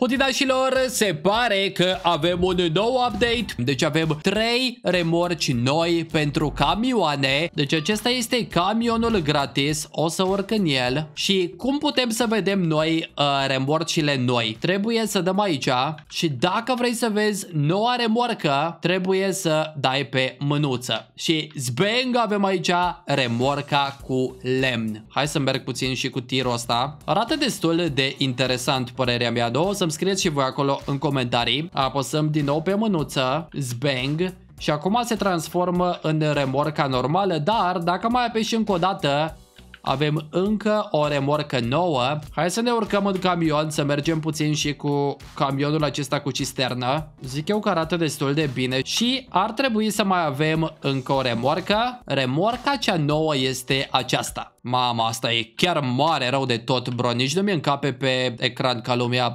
Hotidașilor, se pare că avem un nou update, deci avem 3 remorci noi pentru camioane, deci acesta este camionul gratis, o să urc în el și cum putem să vedem noi uh, remorcile noi? Trebuie să dăm aici și dacă vrei să vezi noua remorcă, trebuie să dai pe mânuță și zbeng avem aici remorca cu lemn. Hai să merg puțin și cu tirul ăsta, arată destul de interesant părerea mea, două să să-mi scrieți și voi acolo în comentarii. Apăsăm din nou pe mânuță, zbang, și acum se transformă în remorca normală, dar dacă mai apeși încă o dată, avem încă o remorcă nouă. Hai să ne urcăm în camion, să mergem puțin și cu camionul acesta cu cisternă. Zic eu că arată destul de bine și ar trebui să mai avem încă o remorcă. Remorca cea nouă este aceasta. Mama, asta e chiar mare rău de tot, bro. Nici nu mi încape pe ecran ca lumea.